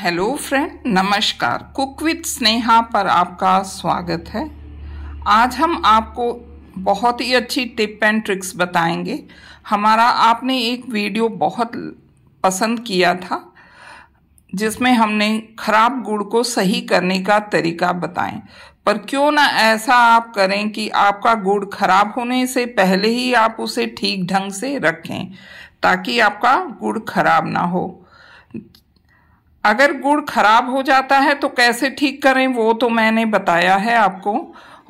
hello friend नमस्कार cook with Sneha पर आपका स्वागत है आज हम आपको बहुत ही अच्छी टिप एंड ट्रिक्स बताएंगे हमारा आपने एक वीडियो बहुत पसंद किया था जिसमें हमने खराब गुड़ को सही करने का तरीका बताएं पर क्यों ना ऐसा आप करें कि आपका गुड़ खराब होने से पहले ही आप उसे ठीक ढंग से रखें ताकि आपका गुड़ खराब ना हो अगर गुड़ खराब हो जाता है तो कैसे ठीक करें वो तो मैंने बताया है आपको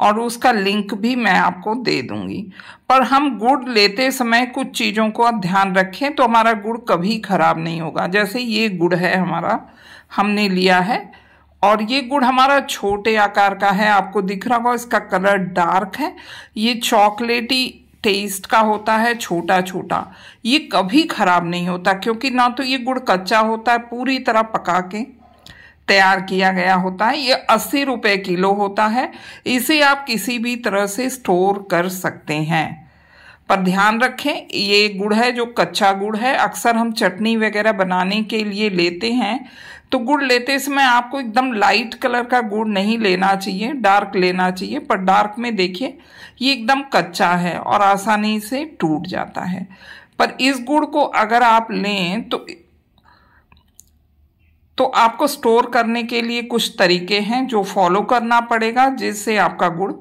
और उसका लिंक भी मैं आपको दे दूंगी पर हम गुड़ लेते समय कुछ चीज़ों को ध्यान रखें तो हमारा गुड़ कभी ख़राब नहीं होगा जैसे ये गुड़ है हमारा हमने लिया है और ये गुड़ हमारा छोटे आकार का है आपको दिख रहा होगा इसका कलर डार्क है ये चॉकलेटी टेस्ट का होता है छोटा छोटा ये कभी ख़राब नहीं होता क्योंकि ना तो ये गुड़ कच्चा होता है पूरी तरह पका के तैयार किया गया होता है ये अस्सी रुपये किलो होता है इसे आप किसी भी तरह से स्टोर कर सकते हैं पर ध्यान रखें ये गुड़ है जो कच्चा गुड़ है अक्सर हम चटनी वगैरह बनाने के लिए लेते हैं तो गुड़ लेते समय आपको एकदम लाइट कलर का गुड़ नहीं लेना चाहिए डार्क लेना चाहिए पर डार्क में देखिए ये एकदम कच्चा है और आसानी से टूट जाता है पर इस गुड़ को अगर आप लें तो तो आपको स्टोर करने के लिए कुछ तरीके हैं जो फॉलो करना पड़ेगा जिससे आपका गुड़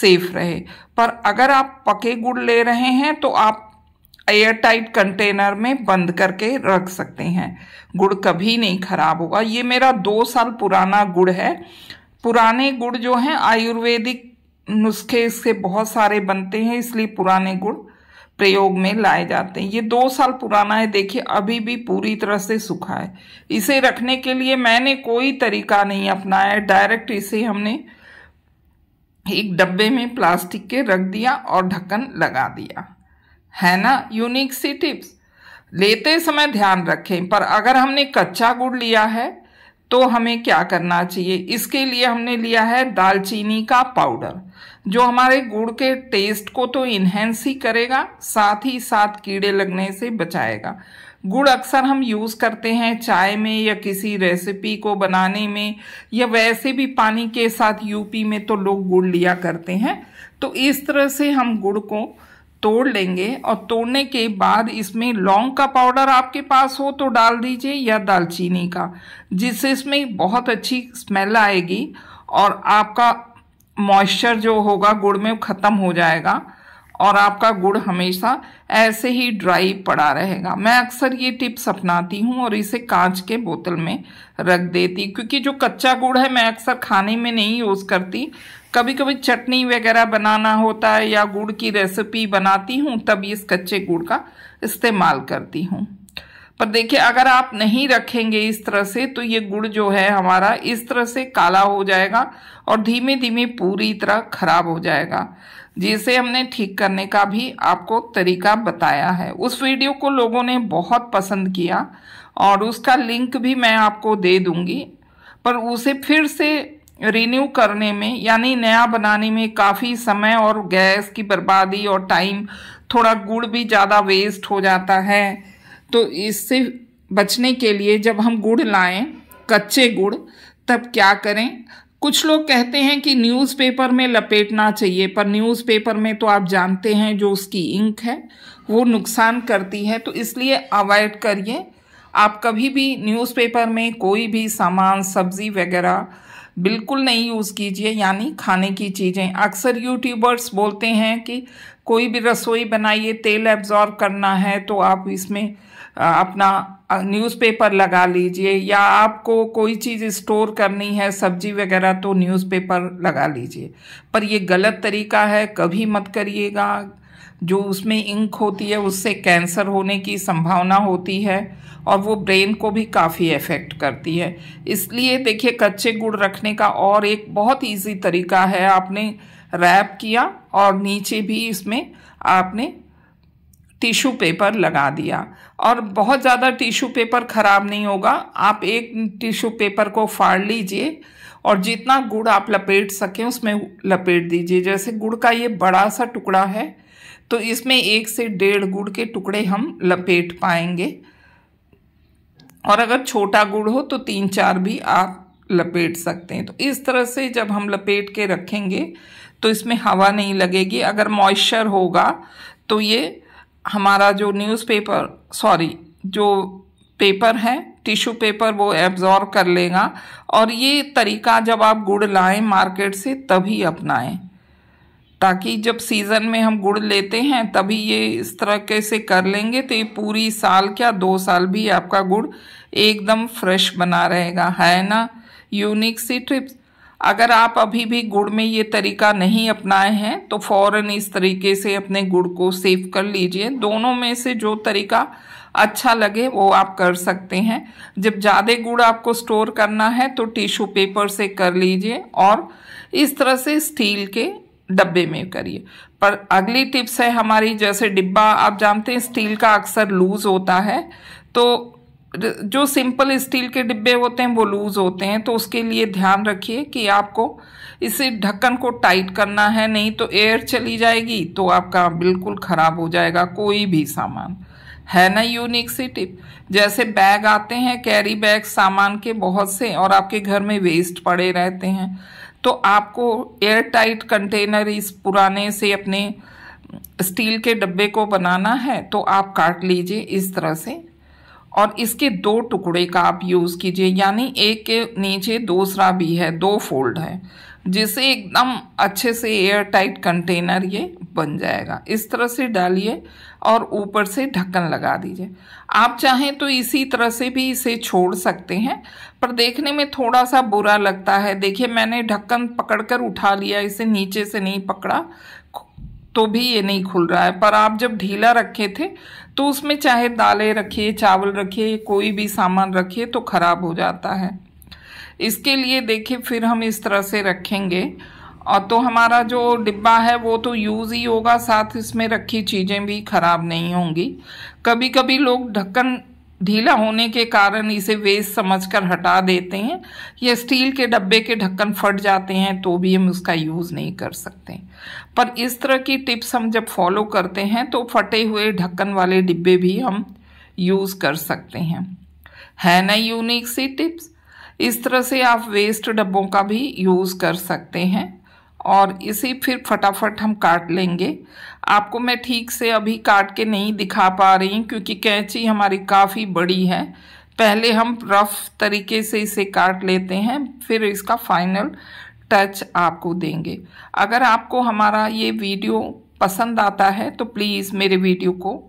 सेफ रहे पर अगर आप पके गुड़ ले रहे हैं तो आप एयरटाइट कंटेनर में बंद करके रख सकते हैं गुड़ कभी नहीं खराब होगा ये मेरा दो साल पुराना गुड़ है पुराने गुड़ जो हैं आयुर्वेदिक नुस्खे इससे बहुत सारे बनते हैं इसलिए पुराने गुड़ प्रयोग में लाए जाते हैं ये दो साल पुराना है देखिए अभी भी पूरी तरह से सूखा है इसे रखने के लिए मैंने कोई तरीका नहीं अपनाया डायरेक्ट इसे हमने एक डब्बे में प्लास्टिक के रख दिया और ढक्कन लगा दिया है ना यूनिक सी टिप्स लेते समय ध्यान रखें पर अगर हमने कच्चा गुड़ लिया है तो हमें क्या करना चाहिए इसके लिए हमने लिया है दालचीनी का पाउडर जो हमारे गुड़ के टेस्ट को तो इन्हेंस ही करेगा साथ ही साथ कीड़े लगने से बचाएगा गुड़ अक्सर हम यूज़ करते हैं चाय में या किसी रेसिपी को बनाने में या वैसे भी पानी के साथ यूपी में तो लोग गुड़ लिया करते हैं तो इस तरह से हम गुड़ को तोड़ लेंगे और तोड़ने के बाद इसमें लौंग का पाउडर आपके पास हो तो डाल दीजिए या दालचीनी का जिससे इसमें बहुत अच्छी स्मेल आएगी और आपका मॉइस्चर जो होगा गुड़ में ख़त्म हो जाएगा और आपका गुड़ हमेशा ऐसे ही ड्राई पड़ा रहेगा मैं अक्सर ये टिप्स अपनाती हूँ और इसे कांच के बोतल में रख देती क्योंकि जो कच्चा गुड़ है मैं अक्सर खाने में नहीं यूज़ करती कभी कभी चटनी वगैरह बनाना होता है या गुड़ की रेसिपी बनाती हूँ तब इस कच्चे गुड़ का इस्तेमाल करती हूँ पर देखिए अगर आप नहीं रखेंगे इस तरह से तो ये गुड़ जो है हमारा इस तरह से काला हो जाएगा और धीमे धीमे पूरी तरह खराब हो जाएगा जिसे हमने ठीक करने का भी आपको तरीका बताया है उस वीडियो को लोगों ने बहुत पसंद किया और उसका लिंक भी मैं आपको दे दूंगी पर उसे फिर से रिन्यू करने में यानी नया बनाने में काफ़ी समय और गैस की बर्बादी और टाइम थोड़ा गुड़ भी ज़्यादा वेस्ट हो जाता है तो इससे बचने के लिए जब हम गुड़ लाएं कच्चे गुड़ तब क्या करें कुछ लोग कहते हैं कि न्यूज़पेपर में लपेटना चाहिए पर न्यूज़पेपर में तो आप जानते हैं जो उसकी इंक है वो नुकसान करती है तो इसलिए अवॉइड करिए आप कभी भी न्यूज़पेपर में कोई भी सामान सब्ज़ी वगैरह बिल्कुल नहीं यूज़ कीजिए यानी खाने की चीज़ें अक्सर यूट्यूबर्स बोलते हैं कि कोई भी रसोई बनाइए तेल एब्जॉर्ब करना है तो आप इसमें अपना न्यूज़पेपर लगा लीजिए या आपको कोई चीज़ स्टोर करनी है सब्जी वगैरह तो न्यूज़पेपर लगा लीजिए पर ये गलत तरीका है कभी मत करिएगा जो उसमें इंक होती है उससे कैंसर होने की संभावना होती है और वो ब्रेन को भी काफ़ी इफ़ेक्ट करती है इसलिए देखिए कच्चे गुड़ रखने का और एक बहुत ईजी तरीका है आपने रैप किया और नीचे भी इसमें आपने टिश्यू पेपर लगा दिया और बहुत ज़्यादा टिश्यू पेपर ख़राब नहीं होगा आप एक टिश्यू पेपर को फाड़ लीजिए और जितना गुड़ आप लपेट सकें उसमें लपेट दीजिए जैसे गुड़ का ये बड़ा सा टुकड़ा है तो इसमें एक से डेढ़ गुड़ के टुकड़े हम लपेट पाएंगे और अगर छोटा गुड़ हो तो तीन चार भी आप लपेट सकते हैं तो इस तरह से जब हम लपेट के रखेंगे तो इसमें हवा नहीं लगेगी अगर मॉइस्चर होगा तो ये हमारा जो न्यूज़पेपर सॉरी जो पेपर है टिश्यू पेपर वो एब्जॉर्ब कर लेगा और ये तरीका जब आप गुड़ लाएं मार्केट से तभी अपनाएं ताकि जब सीज़न में हम गुड़ लेते हैं तभी ये इस तरह से कर लेंगे तो ये पूरी साल क्या दो साल भी आपका गुड़ एकदम फ्रेश बना रहेगा है ना यूनिक सी ट्रिप्स अगर आप अभी भी गुड़ में ये तरीका नहीं अपनाए हैं तो फ़ौर इस तरीके से अपने गुड़ को सेव कर लीजिए दोनों में से जो तरीका अच्छा लगे वो आप कर सकते हैं जब ज़्यादा गुड़ आपको स्टोर करना है तो टिश्यू पेपर से कर लीजिए और इस तरह से स्टील के डब्बे में करिए पर अगली टिप्स है हमारी जैसे डिब्बा आप जानते हैं स्टील का अक्सर लूज़ होता है तो जो सिंपल स्टील के डिब्बे होते हैं वो लूज़ होते हैं तो उसके लिए ध्यान रखिए कि आपको इसे ढक्कन को टाइट करना है नहीं तो एयर चली जाएगी तो आपका बिल्कुल ख़राब हो जाएगा कोई भी सामान है ना यूनिक सी टिप जैसे बैग आते हैं कैरी बैग सामान के बहुत से और आपके घर में वेस्ट पड़े रहते हैं तो आपको एयर टाइट कंटेनर इस पुराने से अपने स्टील के डब्बे को बनाना है तो आप काट लीजिए इस तरह से और इसके दो टुकड़े का आप यूज़ कीजिए यानी एक के नीचे दूसरा भी है दो फोल्ड है जिसे एकदम अच्छे से एयर टाइट कंटेनर ये बन जाएगा इस तरह से डालिए और ऊपर से ढक्कन लगा दीजिए आप चाहें तो इसी तरह से भी इसे छोड़ सकते हैं पर देखने में थोड़ा सा बुरा लगता है देखिए मैंने ढक्कन पकड़कर उठा लिया इसे नीचे से नहीं पकड़ा तो भी ये नहीं खुल रहा है पर आप जब ढीला रखे थे तो उसमें चाहे दालें रखिए चावल रखिए कोई भी सामान रखिए तो ख़राब हो जाता है इसके लिए देखिए फिर हम इस तरह से रखेंगे और तो हमारा जो डिब्बा है वो तो यूज़ ही होगा साथ इसमें रखी चीज़ें भी ख़राब नहीं होंगी कभी कभी लोग ढक्कन ढीला होने के कारण इसे वेस्ट समझकर हटा देते हैं या स्टील के डब्बे के ढक्कन फट जाते हैं तो भी हम उसका यूज़ नहीं कर सकते पर इस तरह की टिप्स हम जब फॉलो करते हैं तो फटे हुए ढक्कन वाले डिब्बे भी हम यूज़ कर सकते हैं है ना यूनिक सी टिप्स इस तरह से आप वेस्ट डब्बों का भी यूज़ कर सकते हैं और इसे फिर फटाफट हम काट लेंगे आपको मैं ठीक से अभी काट के नहीं दिखा पा रही हूँ क्योंकि कैंची हमारी काफ़ी बड़ी है पहले हम रफ तरीके से इसे काट लेते हैं फिर इसका फाइनल टच आपको देंगे अगर आपको हमारा ये वीडियो पसंद आता है तो प्लीज़ मेरे वीडियो को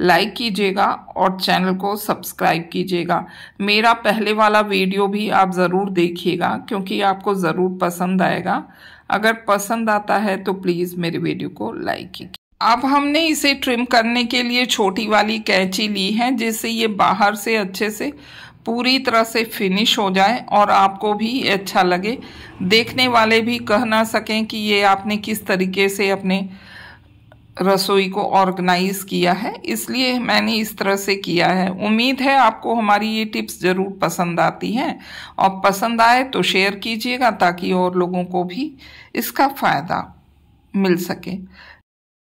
लाइक कीजिएगा और चैनल को सब्सक्राइब कीजिएगा मेरा पहले वाला वीडियो भी आप ज़रूर देखिएगा क्योंकि आपको ज़रूर पसंद आएगा अगर पसंद आता है तो प्लीज़ मेरे वीडियो को लाइक कीजिए अब हमने इसे ट्रिम करने के लिए छोटी वाली कैंची ली है जिससे ये बाहर से अच्छे से पूरी तरह से फिनिश हो जाए और आपको भी अच्छा लगे देखने वाले भी कह ना सकें कि ये आपने किस तरीके से अपने रसोई को ऑर्गेनाइज किया है इसलिए मैंने इस तरह से किया है उम्मीद है आपको हमारी ये टिप्स ज़रूर पसंद आती हैं और पसंद आए तो शेयर कीजिएगा ताकि और लोगों को भी इसका फ़ायदा मिल सके